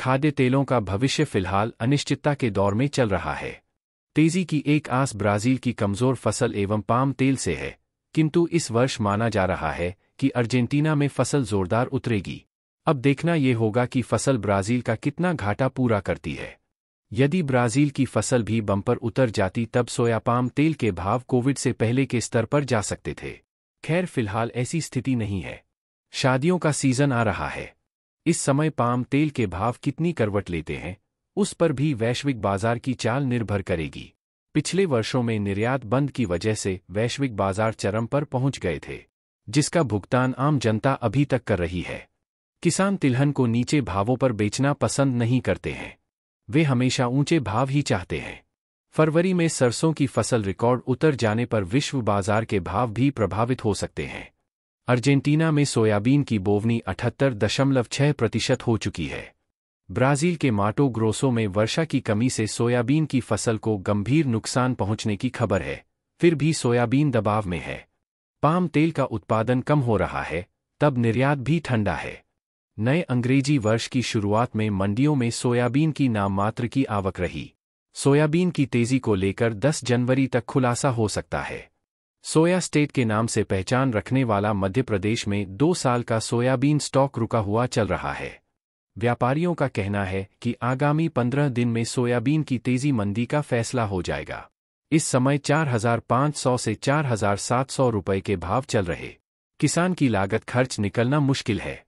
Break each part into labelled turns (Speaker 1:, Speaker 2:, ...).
Speaker 1: खाद्य तेलों का भविष्य फिलहाल अनिश्चितता के दौर में चल रहा है तेजी की एक आस ब्राजील की कमजोर फसल एवं पाम तेल से है किंतु इस वर्ष माना जा रहा है कि अर्जेंटीना में फसल जोरदार उतरेगी अब देखना ये होगा कि फसल ब्राजील का कितना घाटा पूरा करती है यदि ब्राजील की फसल भी बम्पर उतर जाती तब सोया पाम तेल के भाव कोविड से पहले के स्तर पर जा सकते थे खैर फिलहाल ऐसी स्थिति नहीं है शादियों का सीजन आ रहा है इस समय पाम तेल के भाव कितनी करवट लेते हैं उस पर भी वैश्विक बाजार की चाल निर्भर करेगी पिछले वर्षों में निर्यात बंद की वजह से वैश्विक बाजार चरम पर पहुंच गए थे जिसका भुगतान आम जनता अभी तक कर रही है किसान तिलहन को नीचे भावों पर बेचना पसंद नहीं करते हैं वे हमेशा ऊंचे भाव ही चाहते हैं फरवरी में सरसों की फसल रिकॉर्ड उतर जाने पर विश्व बाजार के भाव भी प्रभावित हो सकते हैं अर्जेंटीना में सोयाबीन की बोवनी 78.6 प्रतिशत हो चुकी है ब्राज़ील के माटो ग्रोसो में वर्षा की कमी से सोयाबीन की फसल को गंभीर नुकसान पहुंचने की खबर है फिर भी सोयाबीन दबाव में है पाम तेल का उत्पादन कम हो रहा है तब निर्यात भी ठंडा है नए अंग्रेजी वर्ष की शुरुआत में मंडियों में सोयाबीन की नाममात्र की आवक रही सोयाबीन की तेजी को लेकर 10 जनवरी तक खुलासा हो सकता है सोया स्टेट के नाम से पहचान रखने वाला मध्य प्रदेश में दो साल का सोयाबीन स्टॉक रुका हुआ चल रहा है व्यापारियों का कहना है कि आगामी पंद्रह दिन में सोयाबीन की तेजी मंदी का फैसला हो जाएगा इस समय 4,500 से 4,700 रुपए के भाव चल रहे किसान की लागत खर्च निकलना मुश्किल है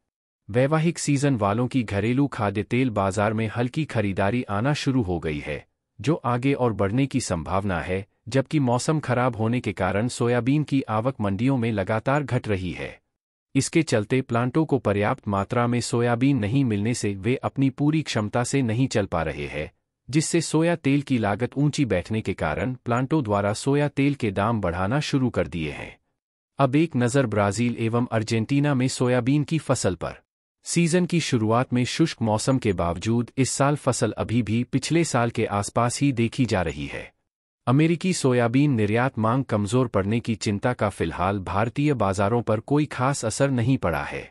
Speaker 1: वैवाहिक सीजन वालों की घरेलू खाद्य तेल बाजार में हल्की खरीदारी आना शुरू हो गई है जो आगे और बढ़ने की संभावना है जबकि मौसम खराब होने के कारण सोयाबीन की आवक मंडियों में लगातार घट रही है इसके चलते प्लांटों को पर्याप्त मात्रा में सोयाबीन नहीं मिलने से वे अपनी पूरी क्षमता से नहीं चल पा रहे हैं जिससे सोया तेल की लागत ऊंची बैठने के कारण प्लांटों द्वारा सोया तेल के दाम बढ़ाना शुरू कर दिए हैं अब एक नज़र ब्राज़ील एवं अर्जेंटीना में सोयाबीन की फसल पर सीजन की शुरुआत में शुष्क मौसम के बावजूद इस साल फसल अभी भी पिछले साल के आसपास ही देखी जा रही है अमेरिकी सोयाबीन निर्यात मांग कमजोर पड़ने की चिंता का फिलहाल भारतीय बाजारों पर कोई खास असर नहीं पड़ा है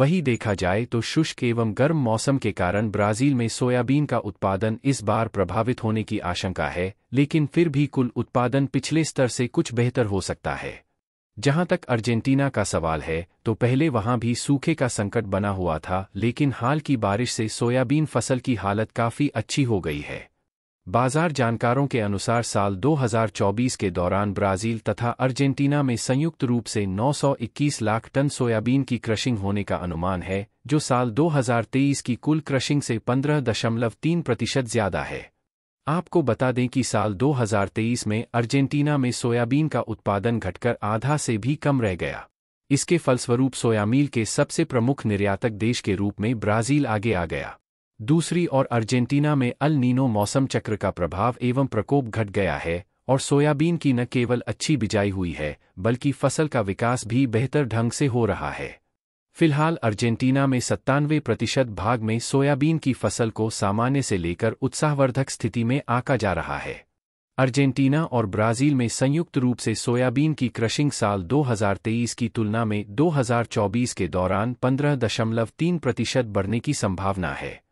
Speaker 1: वही देखा जाए तो शुष्क एवं गर्म मौसम के कारण ब्राजील में सोयाबीन का उत्पादन इस बार प्रभावित होने की आशंका है लेकिन फिर भी कुल उत्पादन पिछले स्तर से कुछ बेहतर हो सकता है जहां तक अर्जेंटीना का सवाल है तो पहले वहां भी सूखे का संकट बना हुआ था लेकिन हाल की बारिश से सोयाबीन फसल की हालत काफ़ी अच्छी हो गई है बाजार जानकारों के अनुसार साल 2024 के दौरान ब्राजील तथा अर्जेंटीना में संयुक्त रूप से 921 लाख टन सोयाबीन की क्रशिंग होने का अनुमान है जो साल 2023 की कुल क्रशिंग से 15.3 प्रतिशत ज्यादा है आपको बता दें कि साल 2023 में अर्जेंटीना में सोयाबीन का उत्पादन घटकर आधा से भी कम रह गया इसके फलस्वरूप सोयामील के सबसे प्रमुख निर्यातक देश के रूप में ब्राजील आगे आ गया दूसरी ओर अर्जेंटीना में अल नीनो मौसम चक्र का प्रभाव एवं प्रकोप घट गया है और सोयाबीन की न केवल अच्छी बिजाई हुई है बल्कि फसल का विकास भी बेहतर ढंग से हो रहा है फिलहाल अर्जेंटीना में सत्तानवे प्रतिशत भाग में सोयाबीन की फसल को सामान्य से लेकर उत्साहवर्धक स्थिति में आका जा रहा है अर्जेंटीना और ब्राज़ील में संयुक्त रूप से सोयाबीन की क्रशिंग साल 2023 की तुलना में 2024 के दौरान 15.3 प्रतिशत बढ़ने की संभावना है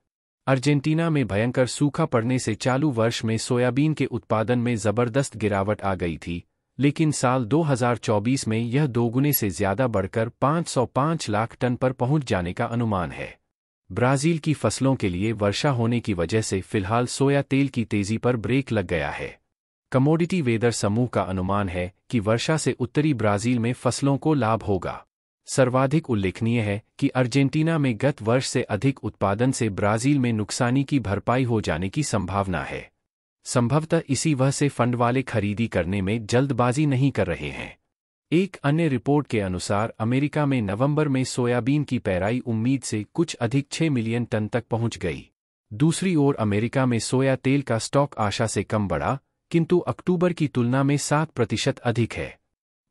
Speaker 1: अर्जेंटीना में भयंकर सूखा पड़ने से चालू वर्ष में सोयाबीन के उत्पादन में जबरदस्त गिरावट आ गई थी लेकिन साल 2024 में यह दोगुने से ज्यादा बढ़कर 505 लाख टन पर पहुंच जाने का अनुमान है ब्राजील की फसलों के लिए वर्षा होने की वजह से फिलहाल सोया तेल की तेजी पर ब्रेक लग गया है कमोडिटी वेदर समूह का अनुमान है कि वर्षा से उत्तरी ब्राजील में फसलों को लाभ होगा सर्वाधिक उल्लेखनीय है कि अर्जेंटीना में गत वर्ष से अधिक उत्पादन से ब्राजील में नुकसानी की भरपाई हो जाने की संभावना है संभवतः इसी वह से फंड वाले खरीदी करने में जल्दबाजी नहीं कर रहे हैं एक अन्य रिपोर्ट के अनुसार अमेरिका में नवंबर में सोयाबीन की पैराई उम्मीद से कुछ अधिक छह मिलियन टन तक पहुंच गई दूसरी ओर अमेरिका में सोया तेल का स्टॉक आशा से कम बढ़ा किंतु अक्टूबर की तुलना में सात प्रतिशत अधिक है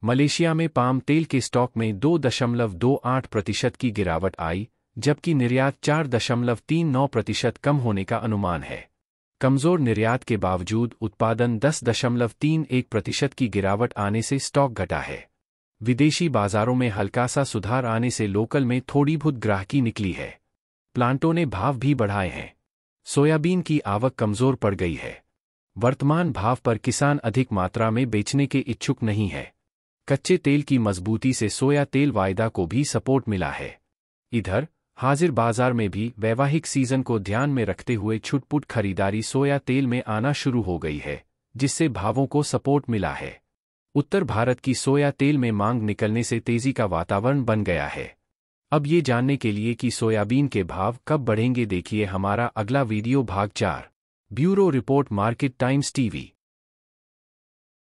Speaker 1: मलेशिया में पाम तेल के स्टॉक में दो दशमलव दो आठ प्रतिशत की गिरावट आई जबकि निर्यात चार दशमलव तीन नौ प्रतिशत कम होने का अनुमान है कमजोर निर्यात के बावजूद उत्पादन दस दशमलव तीन एक प्रतिशत की गिरावट आने से स्टॉक घटा है विदेशी बाजारों में हल्का सा सुधार आने से लोकल में थोड़ी बहुत ग्राहकी निकली है प्लांटों ने भाव भी बढ़ाए हैं सोयाबीन की आवक कमजोर पड़ गई है वर्तमान भाव पर किसान अधिक मात्रा में बेचने के इच्छुक नहीं है कच्चे तेल की मजबूती से सोया तेल वायदा को भी सपोर्ट मिला है इधर हाजिर बाजार में भी वैवाहिक सीजन को ध्यान में रखते हुए छुटपुट खरीदारी सोया तेल में आना शुरू हो गई है जिससे भावों को सपोर्ट मिला है उत्तर भारत की सोया तेल में मांग निकलने से तेजी का वातावरण बन गया है अब ये जानने के लिए कि सोयाबीन के भाव कब बढ़ेंगे देखिए हमारा अगला वीडियो भाग चार bureau report Market Times TV